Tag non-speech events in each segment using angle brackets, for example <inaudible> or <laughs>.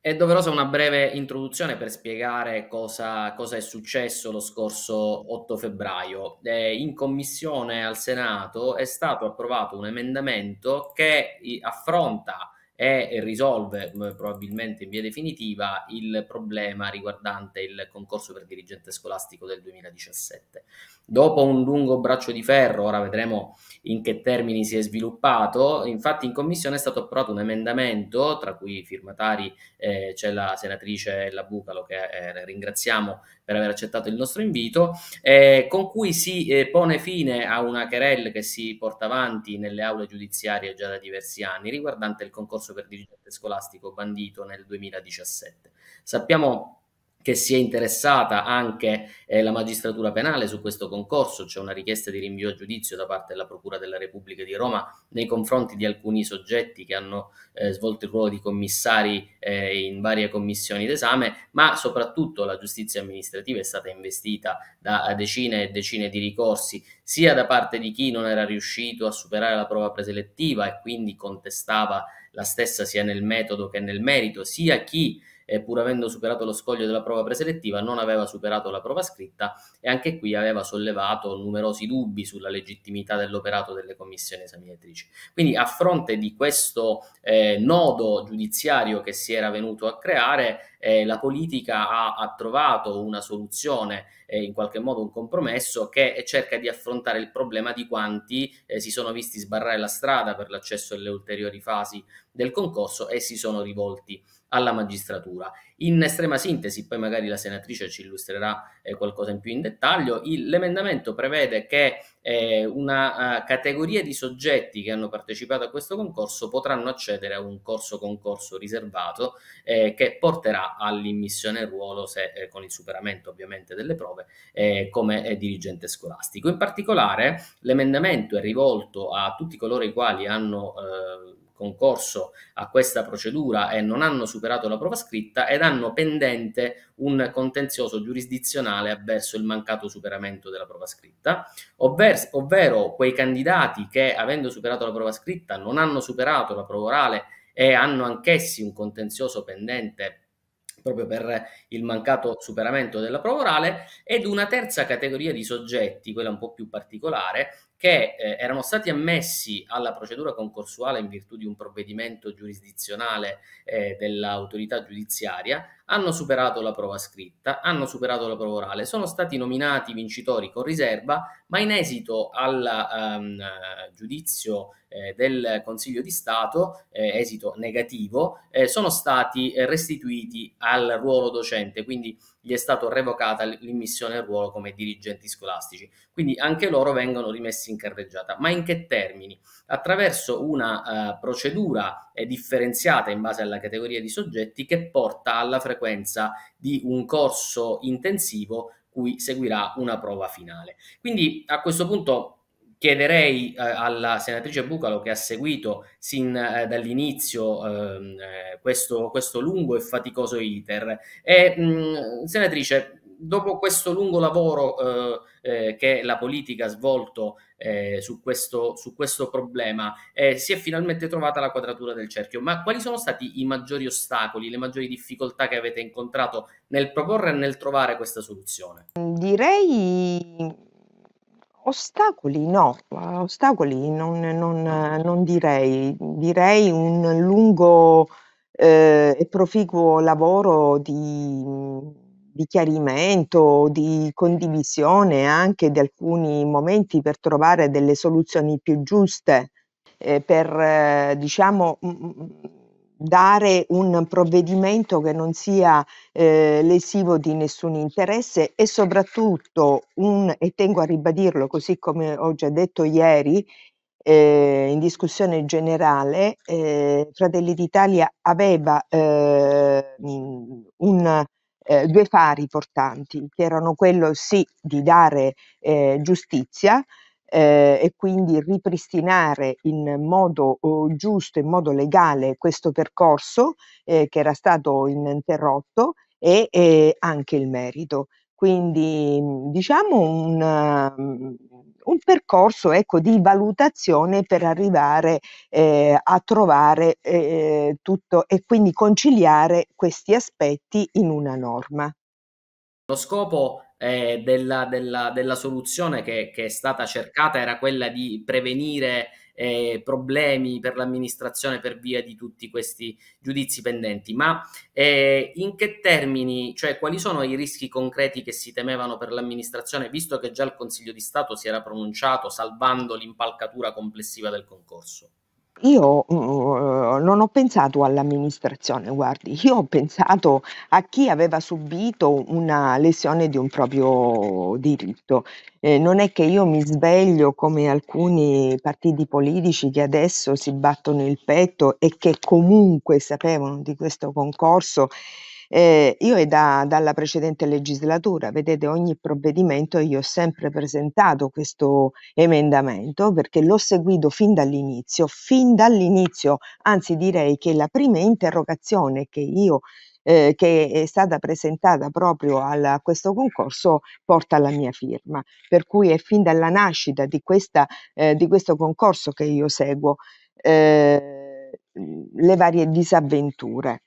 È doverosa una breve introduzione per spiegare cosa, cosa è successo lo scorso 8 febbraio. Eh, in commissione al Senato è stato approvato un emendamento che affronta e risolve mm, probabilmente in via definitiva il problema riguardante il concorso per dirigente scolastico del 2017 dopo un lungo braccio di ferro, ora vedremo in che termini si è sviluppato, infatti in commissione è stato approvato un emendamento, tra cui i firmatari eh, c'è la senatrice La Bucalo, che eh, ringraziamo per aver accettato il nostro invito, eh, con cui si eh, pone fine a una querelle che si porta avanti nelle aule giudiziarie già da diversi anni riguardante il concorso per dirigente scolastico bandito nel 2017. Sappiamo che si è interessata anche eh, la magistratura penale su questo concorso, c'è una richiesta di rinvio a giudizio da parte della Procura della Repubblica di Roma nei confronti di alcuni soggetti che hanno eh, svolto il ruolo di commissari eh, in varie commissioni d'esame, ma soprattutto la giustizia amministrativa è stata investita da eh, decine e decine di ricorsi, sia da parte di chi non era riuscito a superare la prova preselettiva e quindi contestava la stessa sia nel metodo che nel merito, sia chi eh, pur avendo superato lo scoglio della prova preselettiva, non aveva superato la prova scritta e anche qui aveva sollevato numerosi dubbi sulla legittimità dell'operato delle commissioni esaminatrici. Quindi a fronte di questo eh, nodo giudiziario che si era venuto a creare, eh, la politica ha, ha, trovato una soluzione, eh, in qualche modo un compromesso, che eh, cerca di affrontare il problema di quanti eh, si sono visti sbarrare la strada per l'accesso alle ulteriori fasi del concorso e si sono rivolti alla magistratura. In estrema sintesi, poi magari la senatrice ci illustrerà eh, qualcosa in più in dettaglio, il, l'emendamento prevede che eh, una uh, categoria di soggetti che hanno partecipato a questo concorso potranno accedere a un corso concorso riservato eh, che porterà all'immissione in ruolo, se, eh, con il superamento ovviamente delle prove, eh, come dirigente scolastico. In particolare l'emendamento è rivolto a tutti coloro i quali hanno eh, concorso a questa procedura e non hanno superato la prova scritta ed hanno pendente un contenzioso giurisdizionale avverso il mancato superamento della prova scritta, ovvero, ovvero quei candidati che avendo superato la prova scritta non hanno superato la prova orale e hanno anch'essi un contenzioso pendente proprio per il mancato superamento della prova orale, ed una terza categoria di soggetti, quella un po' più particolare, che eh, erano stati ammessi alla procedura concorsuale in virtù di un provvedimento giurisdizionale eh, dell'autorità giudiziaria, hanno superato la prova scritta, hanno superato la prova orale, sono stati nominati vincitori con riserva, ma in esito al ehm, giudizio eh, del Consiglio di Stato, eh, esito negativo, eh, sono stati eh, restituiti al ruolo docente, quindi gli è stata revocata l'immissione al ruolo come dirigenti scolastici. Quindi anche loro vengono rimessi in carreggiata. Ma in che termini? Attraverso una uh, procedura eh, differenziata in base alla categoria di soggetti che porta alla frequenza di un corso intensivo cui seguirà una prova finale. Quindi a questo punto chiederei eh, alla senatrice Bucalo che ha seguito sin eh, dall'inizio ehm, eh, questo, questo, lungo e faticoso iter. E, mh, mm, senatrice, dopo questo lungo lavoro eh, eh, che la politica ha svolto eh, su, questo, su, questo, problema, eh, si è finalmente trovata la quadratura del cerchio. Ma quali sono stati i maggiori ostacoli, le maggiori difficoltà che avete incontrato nel proporre e nel trovare questa soluzione? Direi ostacoli no, ostacoli non, non, non direi, direi un lungo eh, e proficuo lavoro di di chiarimento, di condivisione anche di alcuni momenti per trovare delle soluzioni più giuste, eh, per eh, diciamo mm, mm, mm, dare un provvedimento che non sia eh, lesivo di nessun interesse e soprattutto un, e tengo a ribadirlo così come ho già detto ieri, eh, in discussione generale, eh, Fratelli d'Italia aveva eh, un, eh, due fari importanti, che erano quello sì di dare eh, giustizia eh, e quindi ripristinare in modo oh, giusto, in modo legale questo percorso eh, che era stato interrotto e eh, anche il merito. Quindi diciamo un, un percorso ecco, di valutazione per arrivare eh, a trovare eh, tutto e quindi conciliare questi aspetti in una norma. Lo scopo eh, della, della, della, soluzione che, che, è stata cercata era quella di prevenire eh, problemi per l'amministrazione per via di tutti questi giudizi pendenti, ma eh, in che termini, cioè quali sono i rischi concreti che si temevano per l'amministrazione, visto che già il Consiglio di Stato si era pronunciato salvando l'impalcatura complessiva del concorso? io uh, non ho pensato all'amministrazione, guardi, io ho pensato a chi aveva subito una lesione di un proprio diritto. Eh, non è che io mi sveglio come alcuni partiti politici che adesso si battono il petto e che comunque sapevano di questo concorso eh, io è da, dalla precedente legislatura, vedete ogni provvedimento io ho sempre presentato questo emendamento perché l'ho seguito fin dall'inizio, fin dall'inizio, anzi direi che la prima interrogazione che io eh, che è stata presentata proprio al, a questo concorso porta la mia firma, per cui è fin dalla nascita di, questa, eh, di questo concorso che io seguo eh, le varie disavventure.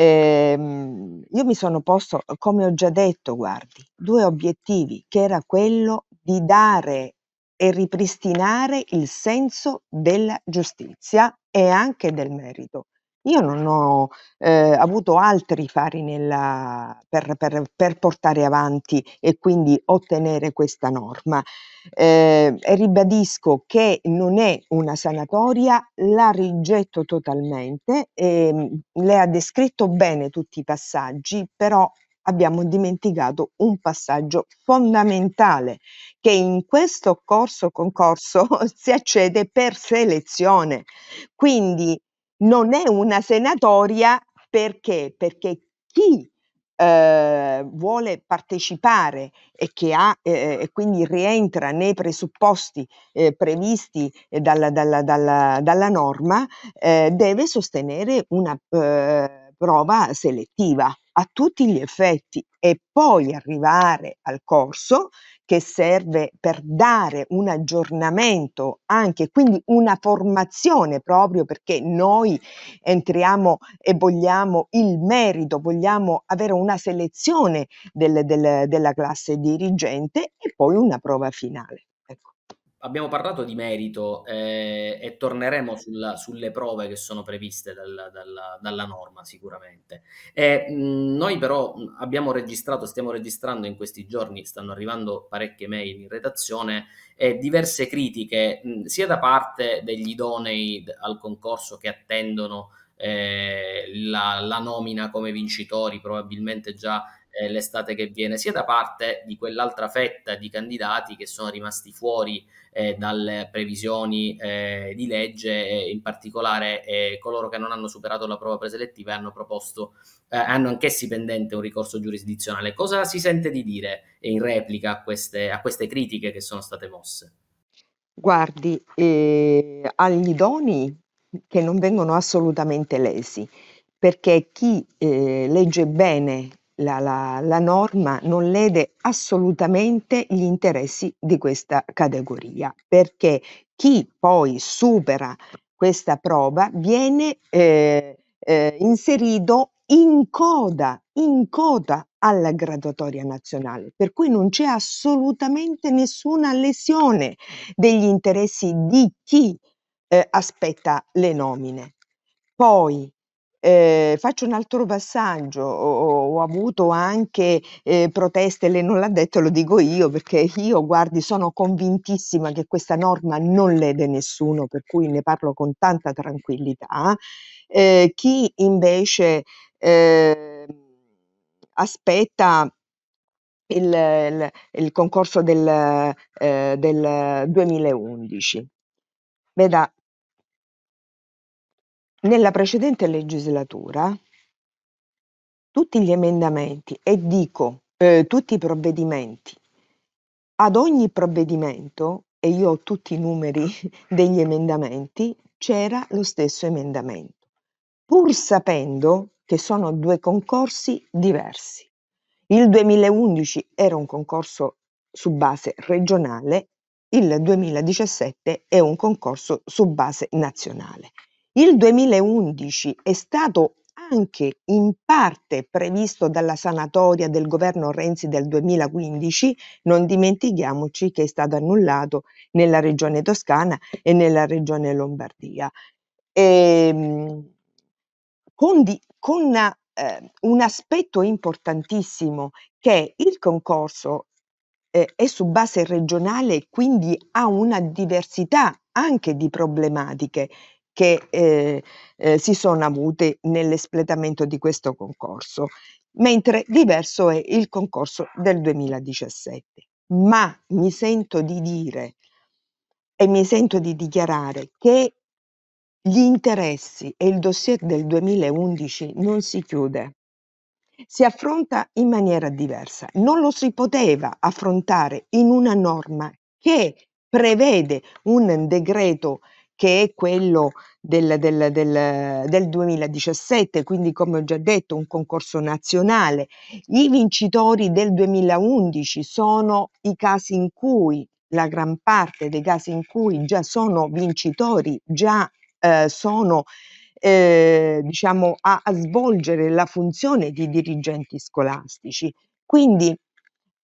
Eh, io mi sono posto, come ho già detto, guardi, due obiettivi, che era quello di dare e ripristinare il senso della giustizia e anche del merito. Io non ho eh, avuto altri fari nella, per, per, per, portare avanti e quindi ottenere questa norma. Eh, ribadisco che non è una sanatoria, la rigetto totalmente, eh, le ha descritto bene tutti i passaggi, però abbiamo dimenticato un passaggio fondamentale che in questo corso concorso <laughs> si accede per selezione. Quindi non è una senatoria perché? Perché chi eh, vuole partecipare e che ha, eh, eh e quindi rientra nei presupposti eh, previsti eh, dalla, dalla, dalla, dalla norma, eh, deve sostenere una prova selettiva a tutti gli effetti e poi arrivare al corso che serve per dare un aggiornamento anche, quindi una formazione proprio perché noi entriamo e vogliamo il merito, vogliamo avere una selezione del, del, della classe dirigente e poi una prova finale abbiamo parlato di merito eh, e torneremo sulla, sulle prove che sono previste dal, dalla, dalla, norma sicuramente. E, mh, noi però abbiamo registrato, stiamo registrando in questi giorni, stanno arrivando parecchie mail in redazione e diverse critiche mh, sia da parte degli idonei al concorso che attendono eh, la, la nomina come vincitori, probabilmente già eh, l'estate che viene, sia da parte di quell'altra fetta di candidati che sono rimasti fuori eh, dalle previsioni eh, di legge, in particolare eh, coloro che non hanno superato la prova preselettiva e hanno proposto, eh, hanno anch'essi pendente un ricorso giurisdizionale. Cosa si sente di dire in replica a queste, a queste critiche che sono state mosse? Guardi, eh, agli doni che non vengono assolutamente lesi perché chi eh, legge bene la, la, la norma non lede assolutamente gli interessi di questa categoria, perché chi poi supera questa prova viene eh, eh, inserito in coda, in coda alla graduatoria nazionale, per cui non c'è assolutamente nessuna lesione degli interessi di chi eh, aspetta le nomine. Poi eh, faccio un altro passaggio, ho, ho avuto anche eh, proteste, lei non l'ha detto, lo dico io, perché io, guardi, sono convintissima che questa norma non lede nessuno, per cui ne parlo con tanta tranquillità. Eh, chi invece ehm, aspetta il, il, il, concorso del, eh, del 2011. Veda, nella precedente legislatura tutti gli emendamenti e dico eh, tutti i provvedimenti, ad ogni provvedimento, e io ho tutti i numeri <laughs> degli emendamenti, c'era lo stesso emendamento, pur sapendo che sono due concorsi diversi. Il 2011 era un concorso su base regionale, il 2017 è un concorso su base nazionale. Il 2011 è stato anche in parte previsto dalla sanatoria del governo Renzi del 2015, non dimentichiamoci che è stato annullato nella regione toscana e nella regione Lombardia. E, ehm, con, di, con eh, un aspetto importantissimo che il concorso eh, è su base regionale, quindi ha una diversità anche di problematiche che eh, eh, si sono avute nell'espletamento di questo concorso, mentre diverso è il concorso del 2017. Ma mi sento di dire e mi sento di dichiarare che gli interessi e il dossier del 2011 non si chiude, si affronta in maniera diversa. Non lo si poteva affrontare in una norma che prevede un decreto che è quello del, del, del, del 2017, quindi come ho già detto un concorso nazionale. I vincitori del 2011 sono i casi in cui la gran parte dei casi in cui già sono vincitori, già eh, sono eh, diciamo a, a, svolgere la funzione di dirigenti scolastici. Quindi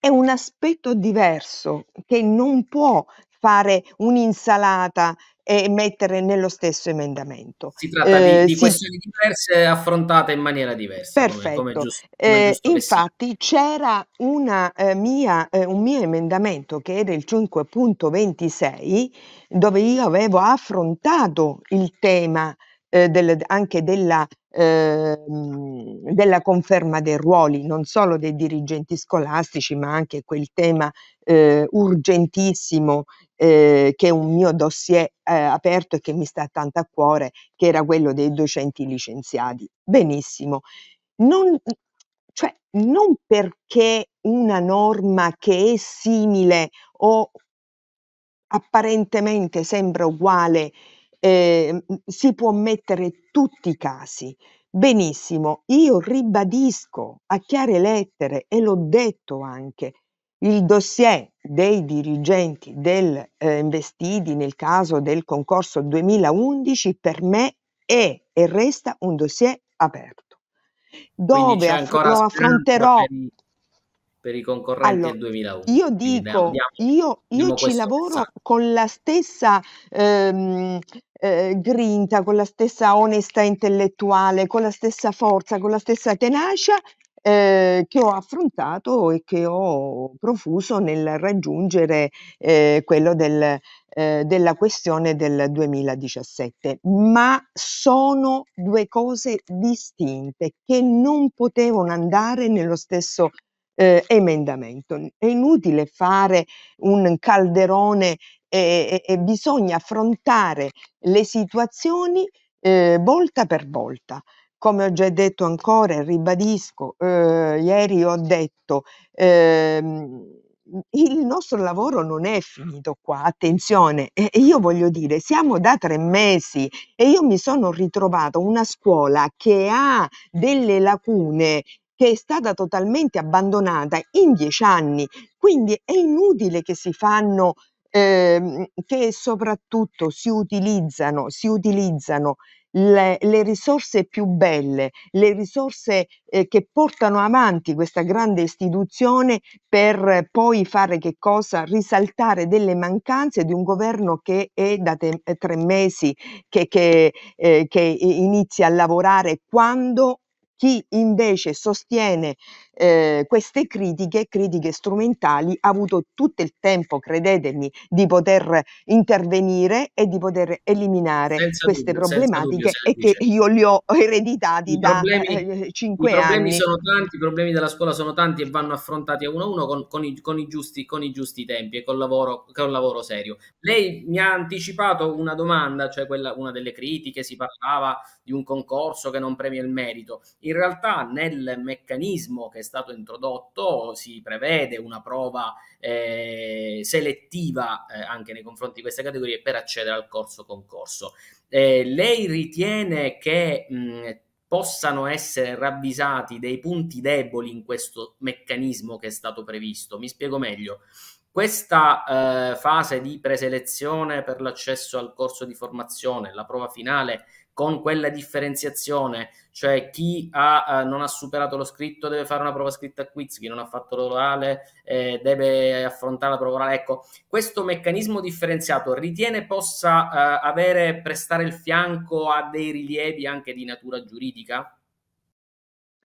è un aspetto diverso che non può fare un'insalata e mettere nello stesso emendamento. Si tratta di, eh, di questioni si... diverse affrontate in maniera diversa. Perfetto. Come, come giusto, come eh, giusto eh, infatti sì. c'era una, eh, mia, eh, un mio emendamento che era il 5.26 dove io avevo affrontato il tema eh, del, anche della, ehm, della conferma dei ruoli, non solo dei dirigenti scolastici, ma anche quel tema urgentissimo Ehm, che è un mio dossier eh, aperto e che mi sta tanto a cuore, che era quello dei docenti licenziati. Benissimo. Non, cioè, non perché una norma che è simile o apparentemente sembra uguale eh, si può mettere tutti i casi. Benissimo, io ribadisco a chiare lettere e l'ho detto anche, il dossier dei dirigenti del eh, Investidi nel caso del concorso 2011 per me è e resta un dossier aperto, dove aff- lo affronterò. Per i, per i concorrenti allora, del 2011. Io dico, andiamo, io, io ci lavoro pensare. con la stessa ehm, eh, grinta, con la stessa onestà intellettuale, con la stessa forza, con la stessa tenacia eh, che ho affrontato e che ho profuso nel raggiungere eh, quello del, eh, della questione del 2017, ma sono due cose distinte che non potevano andare nello stesso eh, emendamento. È inutile fare un calderone e, e, e bisogna affrontare le situazioni eh, volta per volta come ho già detto ancora e ribadisco, eh, ieri ho detto, ehm, il nostro lavoro non è finito qua, attenzione, eh, io voglio dire, siamo da tre mesi e io mi sono ritrovato una scuola che ha delle lacune che è stata totalmente abbandonata in dieci anni, quindi è inutile che si fanno eh, che soprattutto si utilizzano, si utilizzano le, le risorse più belle, le risorse eh, che portano avanti questa grande istituzione per poi fare che cosa? Risaltare delle mancanze di un governo che è da te, eh, tre mesi che, che, eh, che inizia a lavorare quando chi invece sostiene eh, queste critiche, critiche strumentali, ha avuto tutto il tempo, credetemi, di poter intervenire e di poter eliminare senza queste dubbio, problematiche dubbio, e che io li ho ereditati I da eh, eh, cinque eh, anni. Sono tanti, I problemi della scuola sono tanti e vanno affrontati a uno a uno con, con, i, con, i, giusti, con i, giusti, tempi e col lavoro, lavoro, serio. Lei mi ha anticipato una domanda, cioè quella, una delle critiche, si parlava di un concorso che non premia il merito. In in realtà nel meccanismo che è stato introdotto si prevede una prova eh, selettiva eh, anche nei confronti di queste categorie per accedere al corso concorso. Eh, lei ritiene che mh, possano essere ravvisati dei punti deboli in questo meccanismo che è stato previsto? Mi spiego meglio. Questa eh, fase di preselezione per l'accesso al corso di formazione, la prova finale, con quella differenziazione, cioè chi ha, eh, non ha superato lo scritto deve fare una prova scritta a quiz, chi non ha fatto l'orale eh, deve affrontare la prova orale. Ecco, questo meccanismo differenziato ritiene possa eh, avere, prestare il fianco a dei rilievi anche di natura giuridica?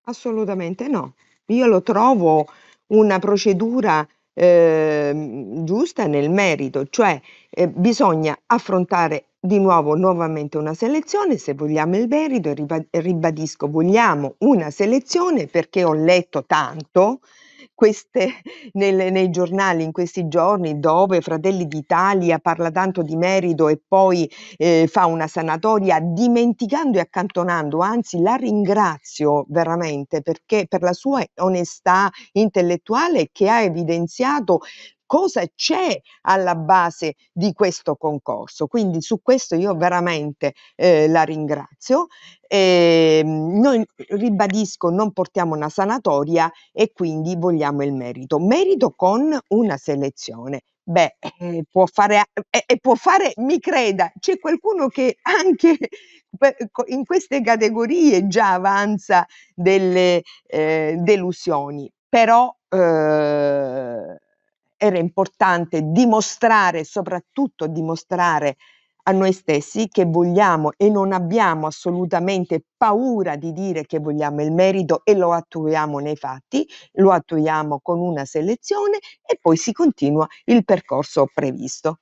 Assolutamente no. Io lo trovo una procedura ehm, giusta nel merito, cioè eh, bisogna affrontare di nuovo nuovamente una selezione, se vogliamo il verido, ribadisco, vogliamo una selezione perché ho letto tanto queste, <laughs> nel, nei giornali in questi giorni dove Fratelli d'Italia parla tanto di merito e poi eh, fa una sanatoria dimenticando e accantonando, anzi la ringrazio veramente perché per la sua onestà intellettuale che ha evidenziato cosa c'è alla base di questo concorso. Quindi su questo io veramente eh, la ringrazio. Eh, noi ribadisco non portiamo una sanatoria e quindi vogliamo il merito, merito con una selezione. Beh, eh, può fare, e eh, eh, può fare, mi creda, c'è qualcuno che anche <laughs> in queste categorie già avanza delle delusioni, però eh, era importante dimostrare, soprattutto dimostrare a noi stessi che vogliamo e non abbiamo assolutamente paura di dire che vogliamo il merito e lo attuiamo nei fatti, lo attuiamo con una selezione e poi si continua il percorso previsto.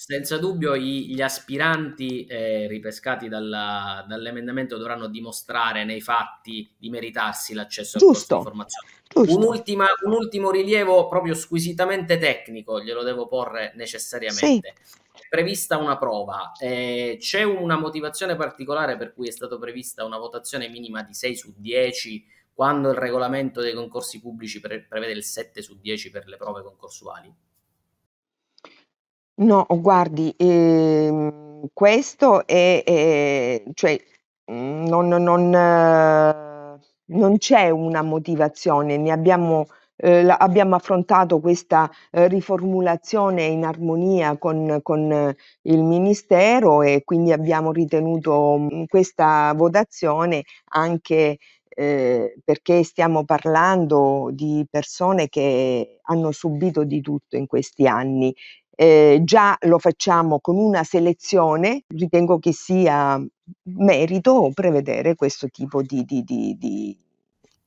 Senza dubbio i, gli aspiranti eh, ripescati dalla, dall'emendamento dovranno dimostrare nei fatti di meritarsi l'accesso a questa informazione. Un'ultima, un ultimo rilievo proprio squisitamente tecnico, glielo devo porre necessariamente. Sì prevista una prova. Eh, c'è una motivazione particolare per cui è stata prevista una votazione minima di 6 su 10 quando il regolamento dei concorsi pubblici pre- prevede il 7 su 10 per le prove concorsuali? No, guardi, ehm, questo è ehm, cioè, mhmm, non non eh, non c'è una motivazione, ne abbiamo ehm, la abbiamo affrontato questa, ehm, riformulazione in armonia con con eh, il Ministero e quindi abbiamo ritenuto, mm, questa votazione anche, ehm, perché stiamo parlando di persone che hanno subito di tutto in questi anni eh, già lo facciamo con una selezione, ritengo che sia merito prevedere questo tipo di... di, di, di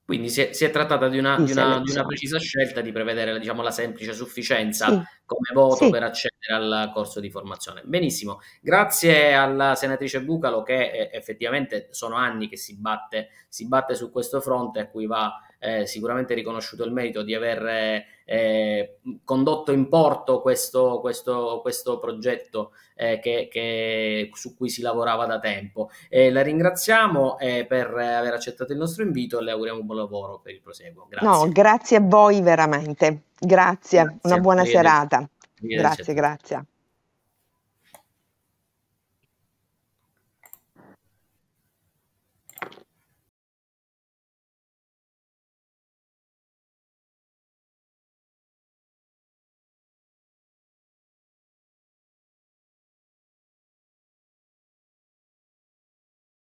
quindi si è, si è, trattata di una, di una, una precisa scelta di prevedere diciamo, la semplice sufficienza sì. come voto sì. per accedere al corso di formazione. Benissimo, grazie alla senatrice Bucalo che eh, effettivamente sono anni che si batte, si batte su questo fronte a cui va eh, sicuramente riconosciuto il merito di aver eh, condotto in porto questo, questo, questo progetto eh, che, che, su cui si lavorava da tempo. la ringraziamo eh, per aver accettato il nostro invito e le auguriamo buon lavoro per il proseguo. Grazie. No, grazie a voi veramente, grazie, grazie. una buona serata. Grazie, grazie.